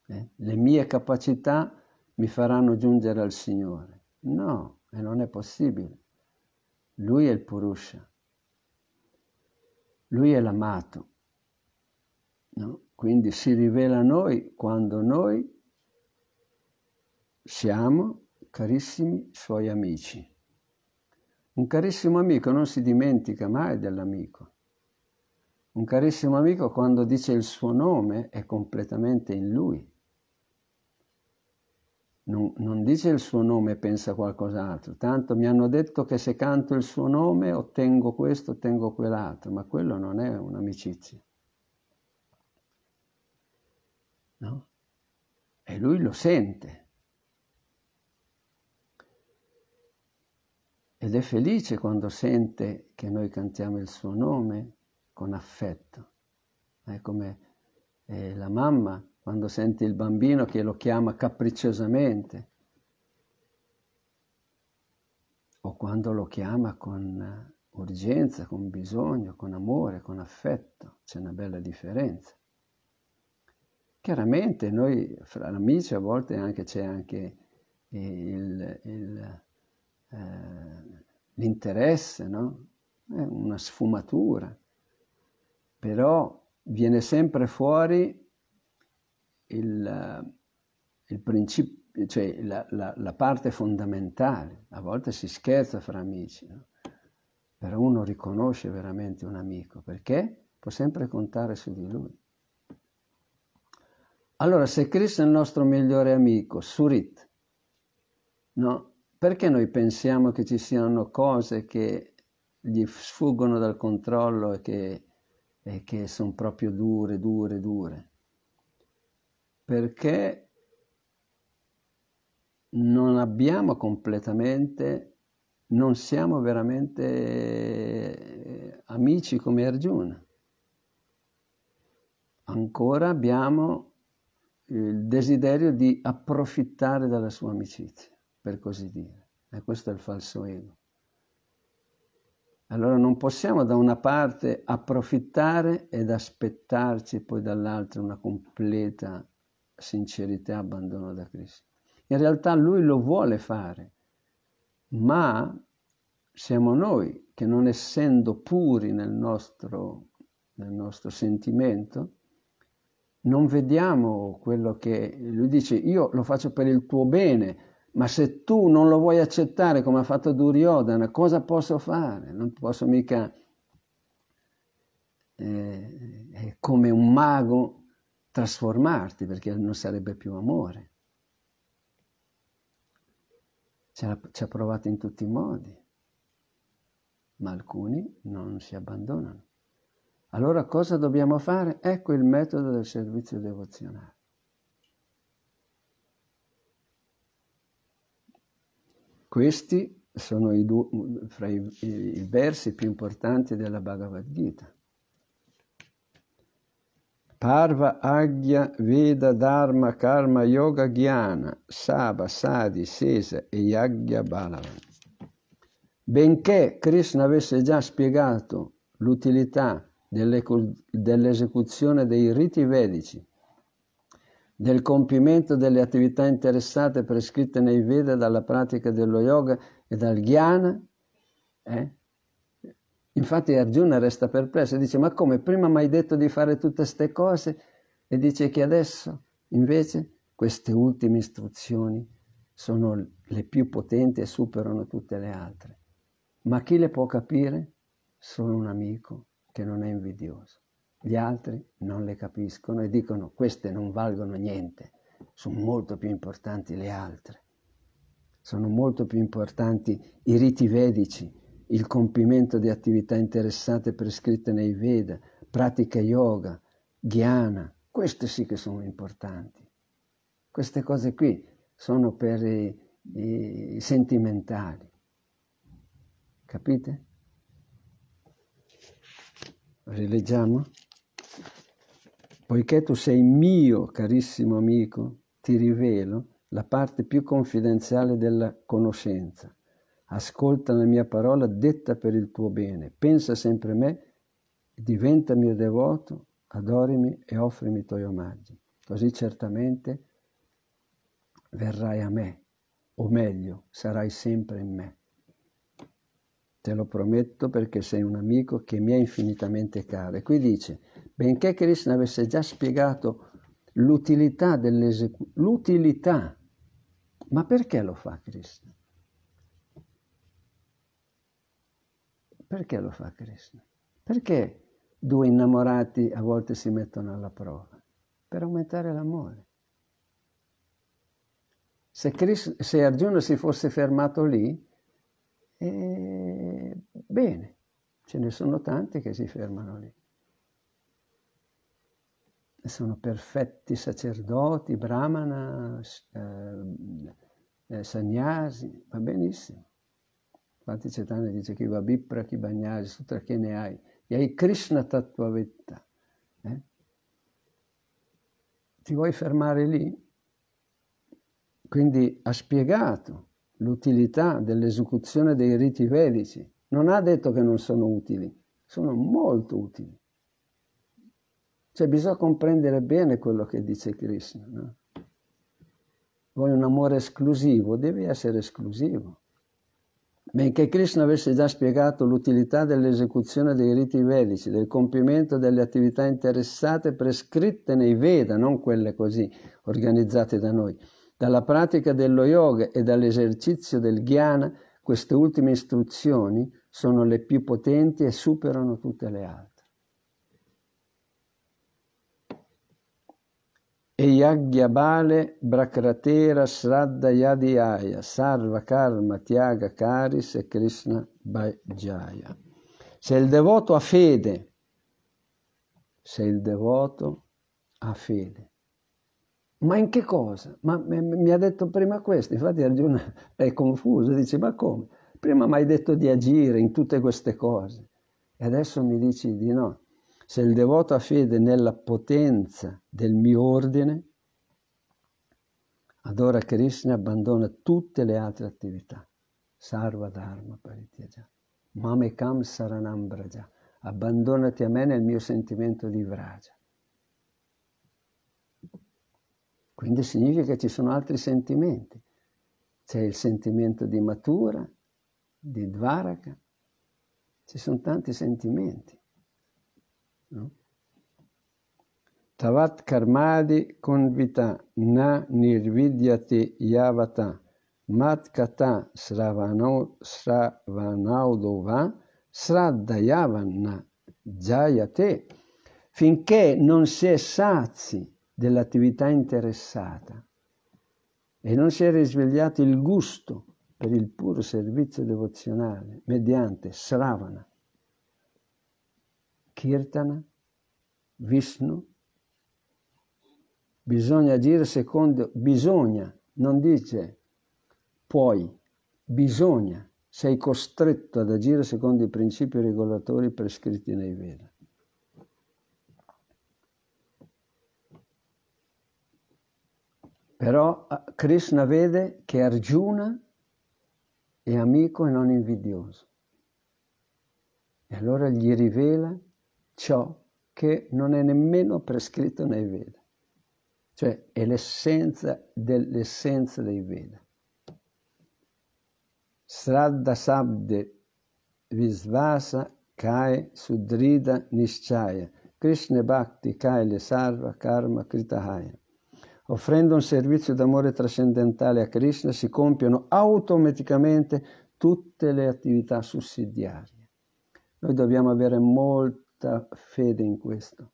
Eh? Le mie capacità mi faranno giungere al Signore. No, e non è possibile. Lui è il Purusha, lui è l'amato. No? Quindi si rivela a noi quando noi siamo carissimi suoi amici. Un carissimo amico non si dimentica mai dell'amico. Un carissimo amico quando dice il suo nome è completamente in lui non, non dice il suo nome e pensa a qualcos'altro. Tanto mi hanno detto che se canto il suo nome ottengo questo, ottengo quell'altro, ma quello non è un'amicizia. No? E lui lo sente. Ed è felice quando sente che noi cantiamo il suo nome con affetto. È come eh, la mamma quando senti il bambino che lo chiama capricciosamente o quando lo chiama con urgenza, con bisogno, con amore, con affetto, c'è una bella differenza. Chiaramente noi fra amici a volte anche c'è anche eh, il, il, eh, l'interesse, no? È una sfumatura, però viene sempre fuori il, il principio, cioè la, la, la, parte fondamentale. A volte si scherza fra amici, no? però uno riconosce veramente un amico perché può sempre contare su di lui. Allora, se Cristo è il nostro migliore amico, Surit, no? perché noi pensiamo che ci siano cose che gli sfuggono dal controllo e che, e che sono proprio dure, dure, dure? perché non abbiamo completamente, non siamo veramente eh, amici come Arjuna. Ancora abbiamo il desiderio di approfittare della sua amicizia, per così dire. E questo è il falso ego. Allora non possiamo da una parte approfittare ed aspettarci poi dall'altra una completa sincerità e abbandono da Cristo. In realtà lui lo vuole fare, ma siamo noi che non essendo puri nel nostro, nel nostro sentimento, non vediamo quello che lui dice, io lo faccio per il tuo bene, ma se tu non lo vuoi accettare come ha fatto Duryodhana, cosa posso fare? Non posso mica, eh, come un mago, trasformarti perché non sarebbe più amore. Ci ha provato in tutti i modi, ma alcuni non si abbandonano. Allora cosa dobbiamo fare? Ecco il metodo del servizio devozionale. Questi sono i, due, fra i, i, i versi più importanti della Bhagavad Gita. Parva Agya Veda Dharma Karma Yoga Ghyana Saba Sadi Sesa e Yagya Balavan. Benché Krishna avesse già spiegato l'utilità dell'esecuzione dei riti vedici, del compimento delle attività interessate prescritte nei Veda dalla pratica dello yoga e dal Ghyana, eh? Infatti Arjuna resta perplesso e dice ma come prima mi hai detto di fare tutte queste cose e dice che adesso invece queste ultime istruzioni sono le più potenti e superano tutte le altre. Ma chi le può capire? Solo un amico che non è invidioso. Gli altri non le capiscono e dicono queste non valgono niente, sono molto più importanti le altre. Sono molto più importanti i riti vedici, il compimento di attività interessate prescritte nei Veda, pratica yoga, ghiana, queste sì che sono importanti. Queste cose qui sono per i, i, i sentimentali. Capite? Rileggiamo? Poiché tu sei mio, carissimo amico, ti rivelo la parte più confidenziale della conoscenza ascolta la mia parola detta per il tuo bene, pensa sempre a me, diventa mio devoto, adorimi e offrimi i tuoi omaggi. Così certamente verrai a me, o meglio, sarai sempre in me. Te lo prometto perché sei un amico che mi è infinitamente caro. E qui dice, benché Krishna avesse già spiegato l'utilità dell'esecuzione, l'utilità, ma perché lo fa Krishna? Perché lo fa Krishna? Perché due innamorati a volte si mettono alla prova? Per aumentare l'amore. Se, Krishna, se Arjuna si fosse fermato lì, eh, bene, ce ne sono tanti che si fermano lì. Sono perfetti sacerdoti, brahmana, ehm, eh, sannyasi, va benissimo. Infatti Chaitanya dice che va bipra, chi bagnasi, sutra che ne hai. e hai Krishna Tattvavetta. Eh? Ti vuoi fermare lì? Quindi ha spiegato l'utilità dell'esecuzione dei riti vedici. Non ha detto che non sono utili, sono molto utili. Cioè bisogna comprendere bene quello che dice Krishna. No? Vuoi un amore esclusivo? Devi essere esclusivo. Benché Krishna avesse già spiegato l'utilità dell'esecuzione dei riti vedici, del compimento delle attività interessate prescritte nei Veda, non quelle così organizzate da noi, dalla pratica dello yoga e dall'esercizio del jnana, queste ultime istruzioni sono le più potenti e superano tutte le altre. e Eyagyabale Brakratera Shraddha Yadiaya Sarva Karma Tyaga Karis e Krishna Bhajaya. Se il devoto ha fede, se il devoto ha fede, ma in che cosa? Ma mi ha detto prima questo, infatti Arjuna è confuso, dice ma come? Prima mi hai detto di agire in tutte queste cose e adesso mi dici di no se il devoto ha fede nella potenza del mio ordine, allora Krishna abbandona tutte le altre attività. Sarva Dharma Parityaja. Mamekam Saranam Braja. Abbandonati a me nel mio sentimento di Vraja. Quindi significa che ci sono altri sentimenti. C'è il sentimento di Matura, di Dvaraka. Ci sono tanti sentimenti. Tavat karmadi konvita na nirvidyate yavata mat kata sravanaudova sraddayavanna jayate finché non si è sazi dell'attività interessata e non si è risvegliato il gusto per il puro servizio devozionale mediante sravana Kirtana, Vishnu. Bisogna agire secondo, bisogna, non dice puoi, bisogna, sei costretto ad agire secondo i principi regolatori prescritti nei Veda. Però ah, Krishna vede che Arjuna è amico e non invidioso. E allora gli rivela ciò che non è nemmeno prescritto nei Veda, cioè è l'essenza dell'essenza dei Veda. Sraddha Sabde Visvasa Kai Sudrida Nishchaya Krishna Bhakti Kai Le Sarva Karma Kritahaya offrendo un servizio d'amore trascendentale a Krishna, si compiono automaticamente tutte le attività sussidiarie. Noi dobbiamo avere molto questa fede in questo.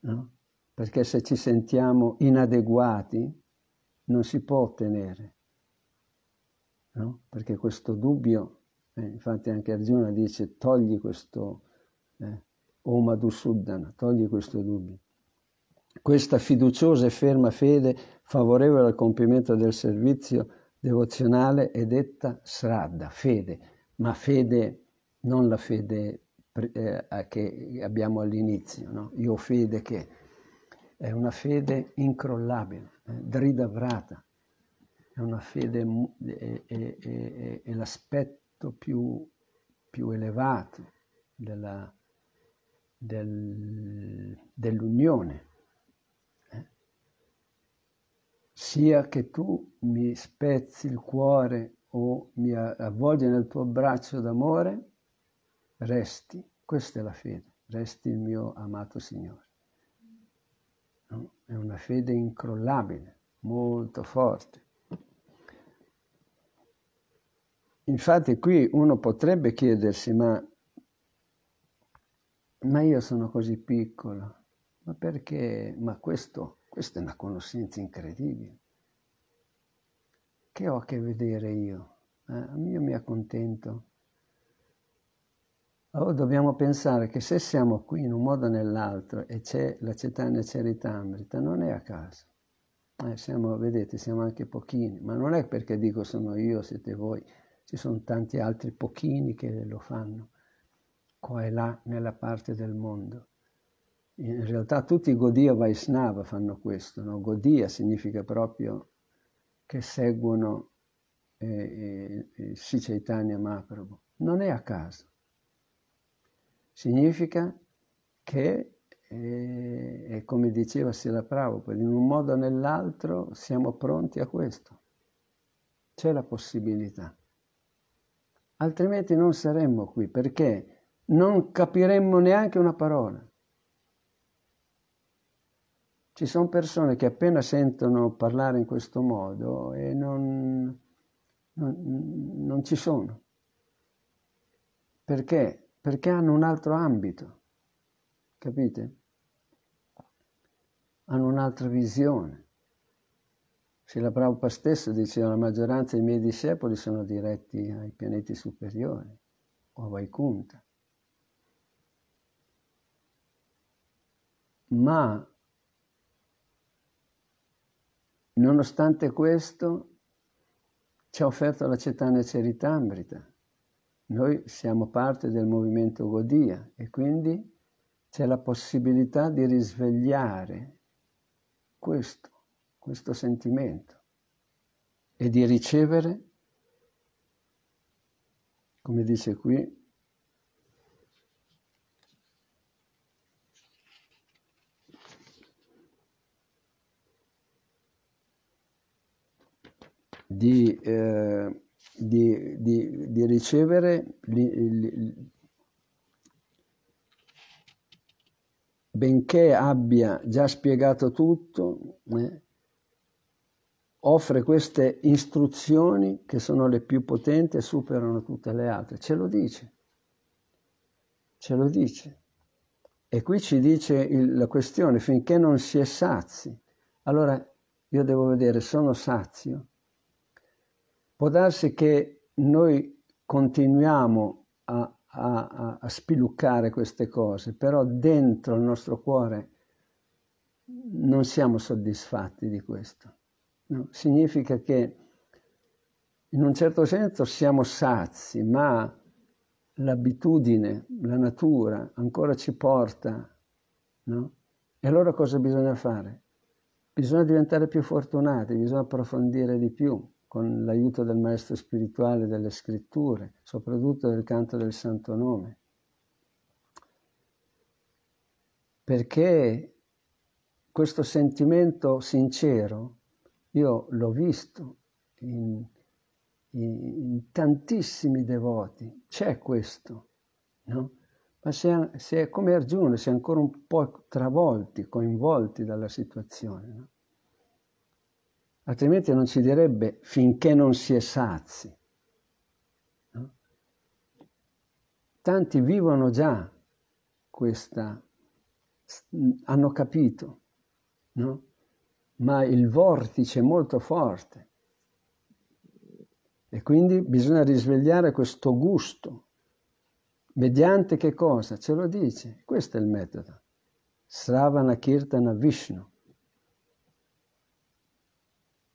No? Perché se ci sentiamo inadeguati non si può ottenere. No? Perché questo dubbio, eh, infatti anche Arjuna dice togli questo, eh, o Madhusuddhana, togli questo dubbio. Questa fiduciosa e ferma fede favorevole al compimento del servizio devozionale è detta sraddha, fede, ma fede non la fede eh, che abbiamo all'inizio. No? Io ho fede che è una fede incrollabile, eh, dridavrata, è una fede, è, è, è, è l'aspetto più, più elevato della, del, dell'unione. Eh. Sia che tu mi spezzi il cuore o mi avvolgi nel tuo braccio d'amore, resti, questa è la fede, resti il mio amato Signore. No? È una fede incrollabile, molto forte. Infatti qui uno potrebbe chiedersi, ma, ma io sono così piccolo, ma perché? Ma questo, questa è una conoscenza incredibile. Che ho a che vedere io? Eh, io mi accontento allora oh, dobbiamo pensare che se siamo qui in un modo o nell'altro e c'è la cetania ceritamrita, non è a caso. Eh, siamo, vedete, siamo anche pochini, ma non è perché dico sono io, siete voi, ci sono tanti altri pochini che lo fanno, qua e là, nella parte del mondo. In realtà tutti i Godia Vaisnava fanno questo, no? Godia significa proprio che seguono eh, eh, eh Sri Chaitanya Non è a caso. Significa che, eh, come diceva Sila Prabhupada, in un modo o nell'altro siamo pronti a questo. C'è la possibilità. Altrimenti non saremmo qui perché non capiremmo neanche una parola. Ci sono persone che appena sentono parlare in questo modo e non, non, non ci sono, perché perché hanno un altro ambito, capite? Hanno un'altra visione. Se la Prabhupada stesso diceva la maggioranza dei miei discepoli sono diretti ai pianeti superiori o a Vaikunta. Ma nonostante questo ci ha offerto la Cetania Ceritambrita noi siamo parte del movimento Godia e quindi c'è la possibilità di risvegliare questo, questo sentimento e di ricevere, come dice qui, di eh, di, di, di ricevere li, li, benché abbia già spiegato tutto, eh, offre queste istruzioni che sono le più potenti e superano tutte le altre. Ce lo dice, ce lo dice. E qui ci dice il, la questione, finché non si è sazi. Allora io devo vedere, sono sazio? Può darsi che noi continuiamo a, a, a spiluccare queste cose, però dentro il nostro cuore non siamo soddisfatti di questo. No? Significa che in un certo senso siamo sazi, ma l'abitudine, la natura ancora ci porta. No? E allora cosa bisogna fare? Bisogna diventare più fortunati, bisogna approfondire di più con l'aiuto del maestro spirituale delle scritture, soprattutto del canto del Santo Nome. Perché questo sentimento sincero io l'ho visto in, in, in tantissimi devoti, c'è questo, no? Ma si è, è come Argiuno, si è ancora un po' travolti, coinvolti dalla situazione. No? altrimenti non ci direbbe finché non si è sazi. No? Tanti vivono già questa, hanno capito, no? ma il vortice è molto forte e quindi bisogna risvegliare questo gusto. Mediante che cosa? Ce lo dice. Questo è il metodo. Sravana Kirtana Vishnu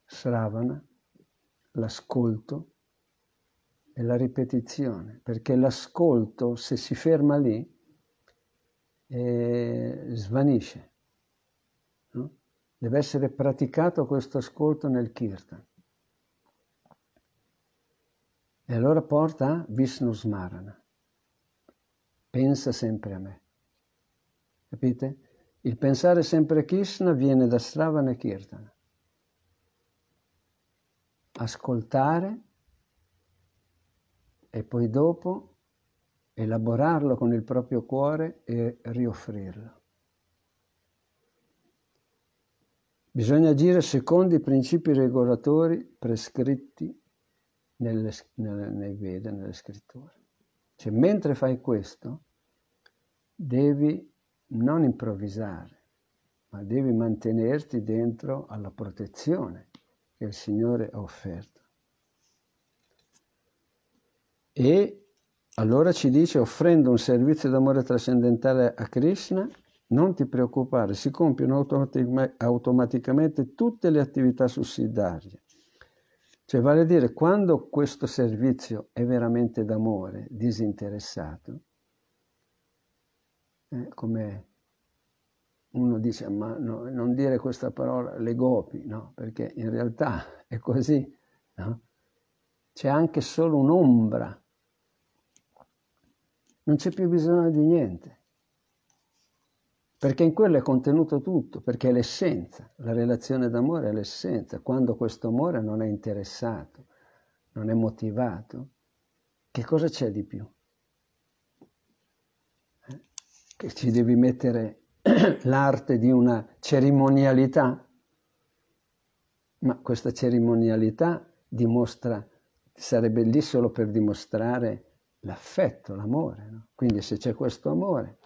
Sravana, l'ascolto e la ripetizione, perché l'ascolto, se si ferma lì, eh, svanisce. No? Deve essere praticato questo ascolto nel kirtan. E allora porta a Vishnu Smarana. Pensa sempre a me. Capite? Il pensare sempre a Krishna viene da Sravana e Kirtana ascoltare e poi dopo elaborarlo con il proprio cuore e rioffrirlo. Bisogna agire secondo i principi regolatori prescritti nelle, nelle, nei Veda, nelle scritture. Cioè, mentre fai questo, devi non improvvisare, ma devi mantenerti dentro alla protezione che il Signore ha offerto. E allora ci dice, offrendo un servizio d'amore trascendentale a Krishna, non ti preoccupare, si compiono automatic- automaticamente tutte le attività sussidiarie. Cioè, vale a dire, quando questo servizio è veramente d'amore, disinteressato, eh, come uno dice ma no, non dire questa parola le gopi, no? Perché in realtà è così, no? C'è anche solo un'ombra. Non c'è più bisogno di niente. Perché in quello è contenuto tutto, perché è l'essenza. La relazione d'amore è l'essenza. Quando questo amore non è interessato, non è motivato, che cosa c'è di più? Eh? Che ci devi mettere l'arte di una cerimonialità, ma questa cerimonialità dimostra, sarebbe lì solo per dimostrare l'affetto, l'amore. No? Quindi se c'è questo amore,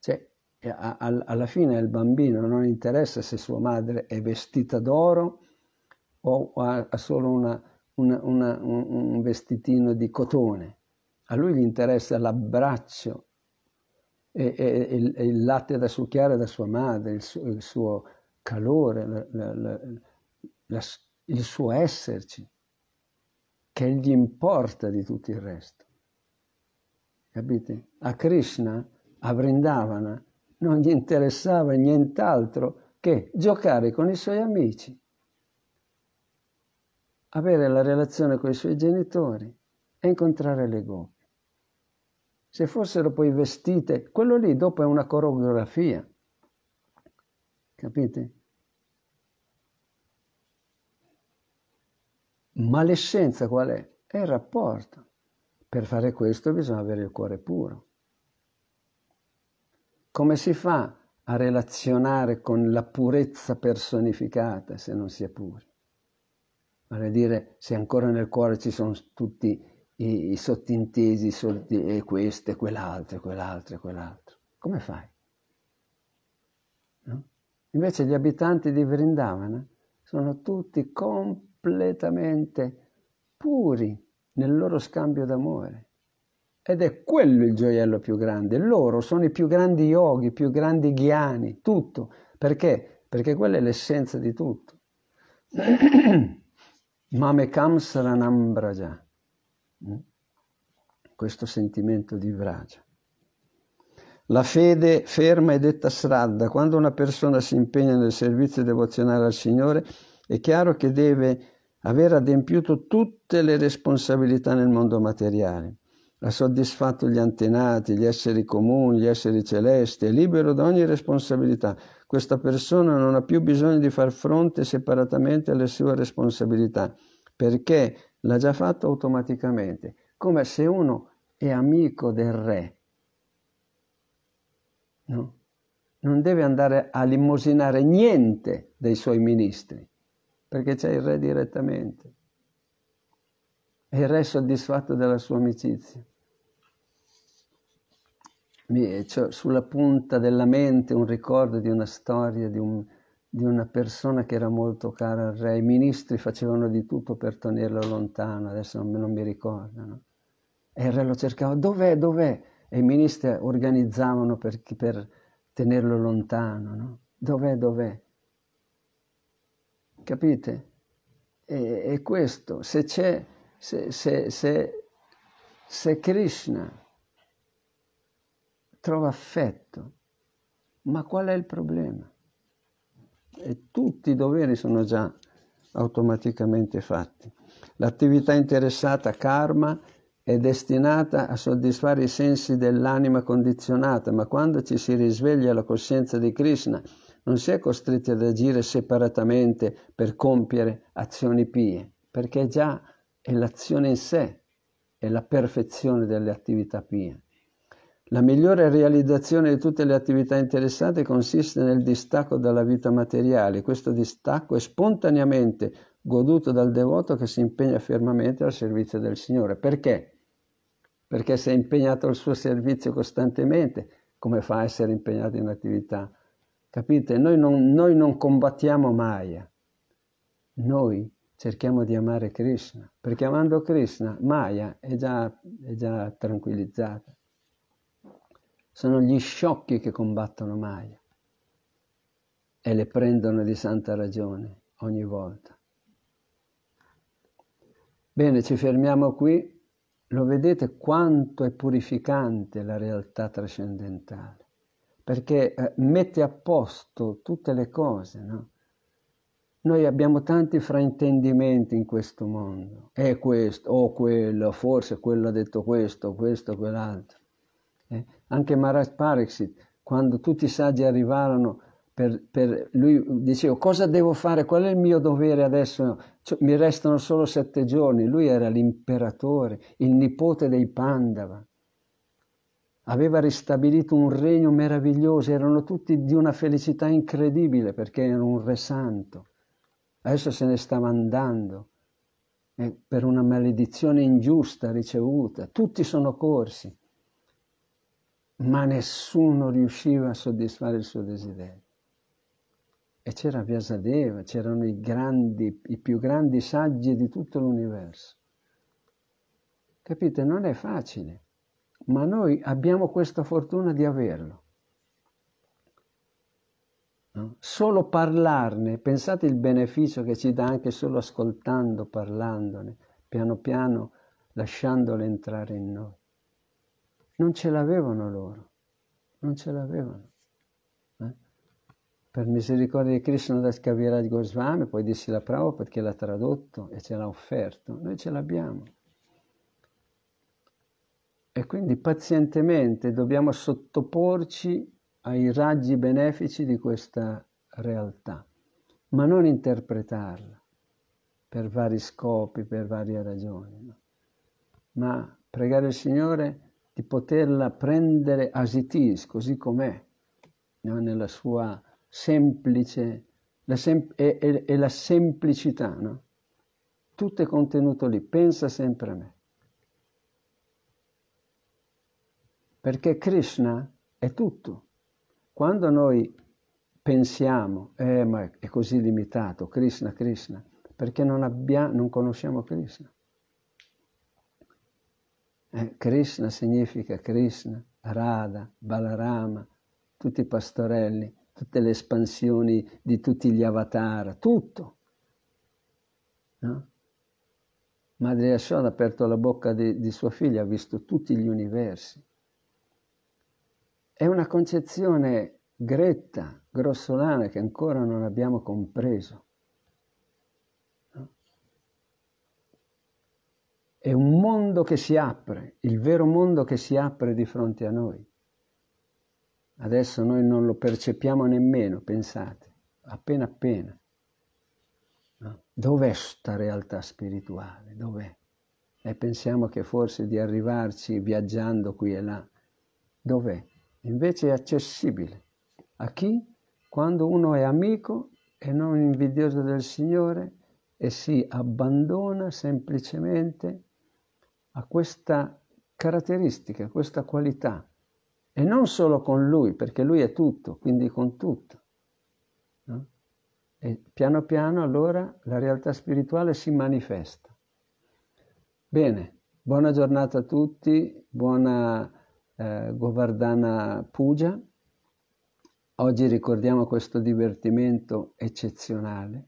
cioè, a, a, alla fine il bambino non interessa se sua madre è vestita d'oro o ha, ha solo una, una, una, un, un vestitino di cotone. A lui gli interessa l'abbraccio e, e, il, il, latte da succhiare da sua madre, il, su, il suo calore, la, la, la, il suo esserci, che gli importa di tutto il resto. Capite? A Krishna, a Vrindavana, non gli interessava nient'altro che giocare con i suoi amici, avere la relazione con i suoi genitori e incontrare le goppe se fossero poi vestite, quello lì dopo è una coreografia. Capite? Ma l'essenza qual è? È il rapporto. Per fare questo bisogna avere il cuore puro. Come si fa a relazionare con la purezza personificata se non si è puri? Vale a dire, se ancora nel cuore ci sono tutti i, i sottintesi, sottintesi questo e quell'altro, quell'altro e quell'altro. Come fai? No? Invece gli abitanti di Vrindavana sono tutti completamente puri nel loro scambio d'amore. Ed è quello il gioiello più grande. Loro sono i più grandi yogi, i più grandi ghiani, tutto. Perché? Perché quella è l'essenza di tutto. Mamekam Saranam Braja. Mm? questo sentimento di vragia. La fede ferma è detta sradda, quando una persona si impegna nel servizio devozionale al Signore, è chiaro che deve aver adempiuto tutte le responsabilità nel mondo materiale. Ha soddisfatto gli antenati, gli esseri comuni, gli esseri celesti, è libero da ogni responsabilità. Questa persona non ha più bisogno di far fronte separatamente alle sue responsabilità, perché l'ha già fatto automaticamente, come se uno è amico del re. No? Non deve andare a limosinare niente dei suoi ministri, perché c'è il re direttamente. E il re è soddisfatto della sua amicizia. Mi, cioè, sulla punta della mente un ricordo di una storia, di un, di una persona che era molto cara al re. I ministri facevano di tutto per tenerlo lontano, adesso non, non mi ricordano. E il re lo cercava, dov'è, dov'è? E i ministri organizzavano per, per tenerlo lontano, no? Dov'è, dov'è? Capite? E, e questo, se c'è, se, se, se, se Krishna trova affetto, ma qual è il problema? e tutti i doveri sono già automaticamente fatti. L'attività interessata karma è destinata a soddisfare i sensi dell'anima condizionata, ma quando ci si risveglia la coscienza di Krishna non si è costretti ad agire separatamente per compiere azioni pie, perché già è l'azione in sé, è la perfezione delle attività pie. La migliore realizzazione di tutte le attività interessate consiste nel distacco dalla vita materiale. Questo distacco è spontaneamente goduto dal devoto che si impegna fermamente al servizio del Signore. Perché? Perché si è impegnato al suo servizio costantemente, come fa a essere impegnato in attività? Capite? Noi non, noi non combattiamo Maya, noi cerchiamo di amare Krishna, perché amando Krishna Maya è già, è già tranquillizzata. Sono gli sciocchi che combattono Maya e le prendono di santa ragione ogni volta. Bene, ci fermiamo qui. Lo vedete quanto è purificante la realtà trascendentale, perché eh, mette a posto tutte le cose, no? Noi abbiamo tanti fraintendimenti in questo mondo, è questo, o quello, forse quello ha detto questo, questo, quell'altro. Eh, anche Maharaj Pariksit, quando tutti i saggi arrivarono, per, per lui dicevo cosa devo fare, qual è il mio dovere adesso, cioè, mi restano solo sette giorni, lui era l'imperatore, il nipote dei Pandava, aveva ristabilito un regno meraviglioso, erano tutti di una felicità incredibile perché era un re santo, adesso se ne stava andando eh, per una maledizione ingiusta ricevuta, tutti sono corsi ma nessuno riusciva a soddisfare il suo desiderio. E c'era Vyasadeva, c'erano i, grandi, i più grandi saggi di tutto l'universo. Capite? Non è facile, ma noi abbiamo questa fortuna di averlo. No? Solo parlarne, pensate il beneficio che ci dà anche solo ascoltando, parlandone, piano piano lasciandole entrare in noi. Non ce l'avevano loro, non ce l'avevano. Eh? Per misericordia di Krishna Das Kaviraj Goswami, poi dissi la prova perché l'ha tradotto e ce l'ha offerto. Noi ce l'abbiamo. E quindi pazientemente dobbiamo sottoporci ai raggi benefici di questa realtà, ma non interpretarla per vari scopi, per varie ragioni, no? ma pregare il Signore di poterla prendere asitis, così com'è, no? nella sua semplice, la sem- e, e, e, la semplicità, no? Tutto è contenuto lì, pensa sempre a me. Perché Krishna è tutto. Quando noi pensiamo, eh ma è così limitato, Krishna, Krishna, perché non, abbia, non conosciamo Krishna. Eh, Krishna significa Krishna, Radha, Balarama, tutti i pastorelli, tutte le espansioni di tutti gli avatar, tutto. No? Madre Yashoda ha aperto la bocca di, di sua figlia, ha visto tutti gli universi. È una concezione gretta, grossolana, che ancora non abbiamo compreso. È un mondo che si apre, il vero mondo che si apre di fronte a noi. Adesso noi non lo percepiamo nemmeno, pensate, appena appena. No? Dov'è questa realtà spirituale? Dov'è? E pensiamo che forse di arrivarci viaggiando qui e là. Dov'è? Invece è accessibile. A chi? Quando uno è amico e non invidioso del Signore e si abbandona semplicemente ha questa caratteristica, questa qualità, e non solo con lui, perché lui è tutto, quindi con tutto. No? E piano piano allora la realtà spirituale si manifesta. Bene, buona giornata a tutti, buona eh, Govardhana Puja. Oggi ricordiamo questo divertimento eccezionale.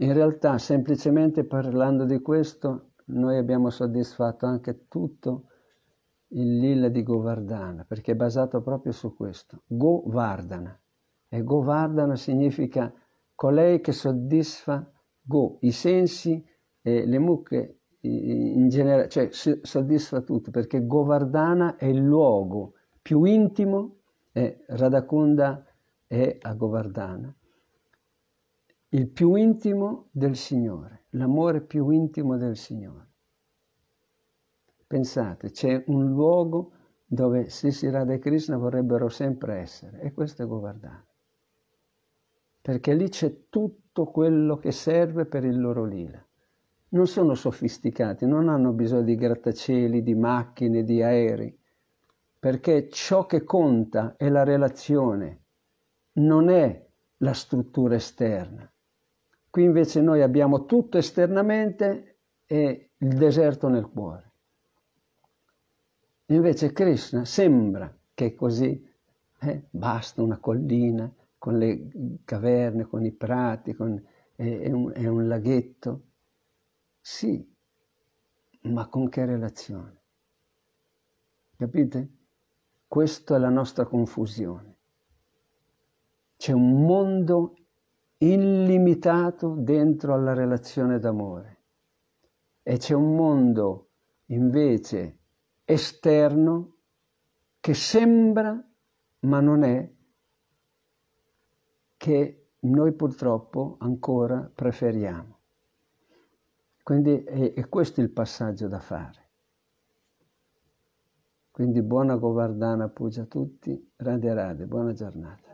In realtà, semplicemente parlando di questo, noi abbiamo soddisfatto anche tutto il Lilla di Govardhana, perché è basato proprio su questo, Govardhana. E Govardhana significa colei che soddisfa Go, i sensi e le mucche in generale, cioè soddisfa tutto, perché Govardhana è il luogo più intimo e Radhakunda è a Govardhana il più intimo del Signore, l'amore più intimo del Signore. Pensate, c'è un luogo dove Sisi Radha e Krishna vorrebbero sempre essere, e questo è Govardhana. Perché lì c'è tutto quello che serve per il loro lila. Non sono sofisticati, non hanno bisogno di grattacieli, di macchine, di aerei, perché ciò che conta è la relazione, non è la struttura esterna. Qui invece noi abbiamo tutto esternamente e il deserto nel cuore. Invece Krishna sembra che così eh, basta una collina con le caverne, con i prati, con, eh, è, un, è un laghetto. Sì, ma con che relazione? Capite? Questa è la nostra confusione. C'è un mondo illimitato dentro alla relazione d'amore. E c'è un mondo invece esterno che sembra ma non è, che noi purtroppo ancora preferiamo. Quindi è, è questo il passaggio da fare. Quindi buona Govardana Puja a tutti, Rade Rade, buona giornata.